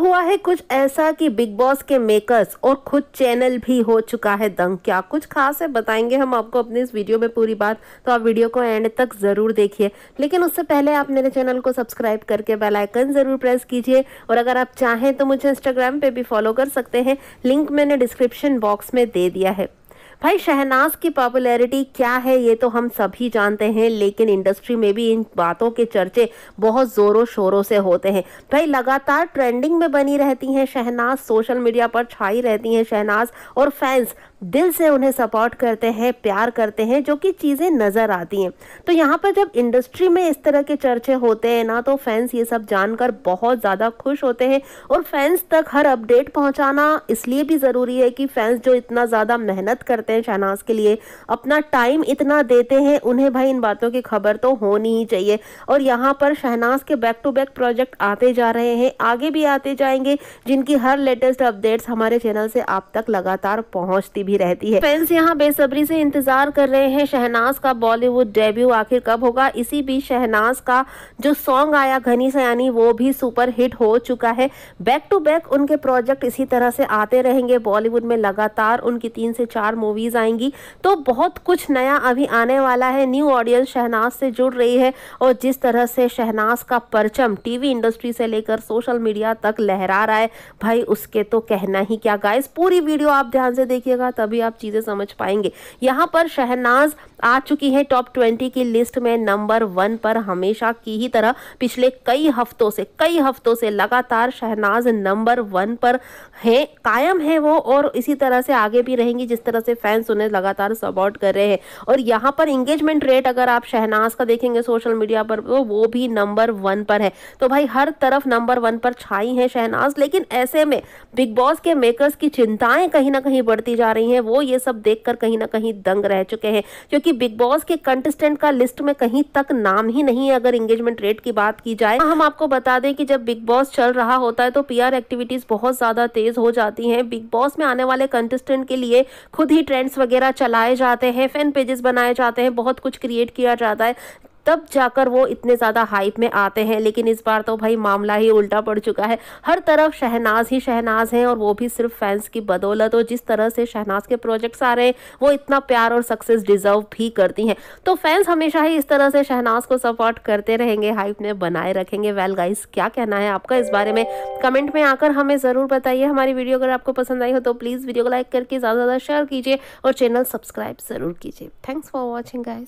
हुआ है कुछ ऐसा कि बिग बॉस के मेकर्स और खुद चैनल भी हो चुका है दंग क्या कुछ खास है बताएंगे हम आपको अपने इस वीडियो में पूरी बात तो आप वीडियो को एंड तक ज़रूर देखिए लेकिन उससे पहले आप मेरे चैनल को सब्सक्राइब करके बेल आइकन ज़रूर प्रेस कीजिए और अगर आप चाहें तो मुझे इंस्टाग्राम पे भी फॉलो कर सकते हैं लिंक मैंने डिस्क्रिप्शन बॉक्स में दे दिया है भाई शहनाज की पॉपुलैरिटी क्या है ये तो हम सभी जानते हैं लेकिन इंडस्ट्री में भी इन बातों के चर्चे बहुत ज़ोरों शोरों से होते हैं भाई लगातार ट्रेंडिंग में बनी रहती हैं शहनाज सोशल मीडिया पर छाई रहती हैं शहनाज और फैंस दिल से उन्हें सपोर्ट करते हैं प्यार करते हैं जो कि चीज़ें नज़र आती हैं तो यहाँ पर जब इंडस्ट्री में इस तरह के चर्चे होते हैं ना तो फैंस ये सब जानकर बहुत ज़्यादा खुश होते हैं और फैंस तक हर अपडेट पहुँचाना इसलिए भी ज़रूरी है कि फैंस जो इतना ज़्यादा मेहनत करते करते हैं शहनाज के लिए अपना टाइम इतना देते हैं उन्हें भाई इन बातों की खबर तो होनी ही चाहिए और यहाँ पर शहनाज के बैक टू बैक प्रोजेक्ट आते जा रहे हैं आगे भी आते जाएंगे जिनकी हर लेटेस्ट अपडेट्स हमारे चैनल से आप तक लगातार पहुँचती भी रहती है फैंस यहाँ बेसब्री से इंतजार कर रहे हैं शहनाज का बॉलीवुड डेब्यू आखिर कब होगा इसी बीच शहनाज का जो सॉन्ग आया घनी सयानी वो भी सुपर हिट हो चुका है बैक टू बैक उनके प्रोजेक्ट इसी तरह से आते रहेंगे बॉलीवुड में लगातार उनकी तीन से चार मूवी मूवीज़ आएंगी तो बहुत कुछ नया अभी आने वाला है न्यू ऑडियंस शहनाज से जुड़ रही है और जिस तरह से शहनाज का परचम टीवी इंडस्ट्री से लेकर सोशल मीडिया तक लहरा रहा है भाई उसके तो कहना ही क्या गाइस पूरी वीडियो आप ध्यान से देखिएगा तभी आप चीज़ें समझ पाएंगे यहाँ पर शहनाज आ चुकी है टॉप ट्वेंटी की लिस्ट में नंबर वन पर हमेशा की ही तरह पिछले कई हफ्तों से कई हफ्तों से लगातार शहनाज नंबर वन पर है कायम है वो और इसी तरह से आगे भी रहेंगी जिस तरह से फैंस उन्हें लगातार सपोर्ट कर रहे हैं और यहाँ पर इंगेजमेंट रेट अगर आप शहनाज का देखेंगे सोशल मीडिया पर तो वो भी नंबर वन पर है तो भाई हर तरफ नंबर वन पर छाई है शहनाज लेकिन ऐसे में बिग बॉस के मेकर्स की चिंताएं कहीं ना कहीं बढ़ती जा रही हैं वो ये सब देख कहीं ना कहीं दंग रह चुके हैं क्योंकि बिग बॉस के कंटेस्टेंट का लिस्ट में कहीं तक नाम ही नहीं है अगर इंगेजमेंट रेट की बात की जाए हम आपको बता दें कि जब बिग बॉस चल रहा होता है तो पीआर एक्टिविटीज बहुत ज्यादा तेज हो जाती हैं बिग बॉस में आने वाले कंटेस्टेंट के लिए खुद ही ट्रेंड ट्रेंड्स वगैरह चलाए जाते हैं फैन पेजेस बनाए जाते हैं बहुत कुछ क्रिएट किया जाता है तब जाकर वो इतने ज़्यादा हाइप में आते हैं लेकिन इस बार तो भाई मामला ही उल्टा पड़ चुका है हर तरफ शहनाज ही शहनाज हैं और वो भी सिर्फ फैंस की बदौलत और जिस तरह से शहनाज के प्रोजेक्ट्स आ रहे हैं वो इतना प्यार और सक्सेस डिजर्व भी करती हैं तो फैंस हमेशा ही इस तरह से शहनाज को सपोर्ट करते रहेंगे हाइप में बनाए रखेंगे वेल गाइस क्या कहना है आपका इस बारे में कमेंट में आकर हमें ज़रूर बताइए हमारी वीडियो अगर आपको पसंद आई हो तो प्लीज़ वीडियो को लाइक करके ज़्यादा से ज़्यादा शेयर कीजिए और चैनल सब्सक्राइब ज़रूर कीजिए थैंक्स फॉर वॉचिंग गाइज़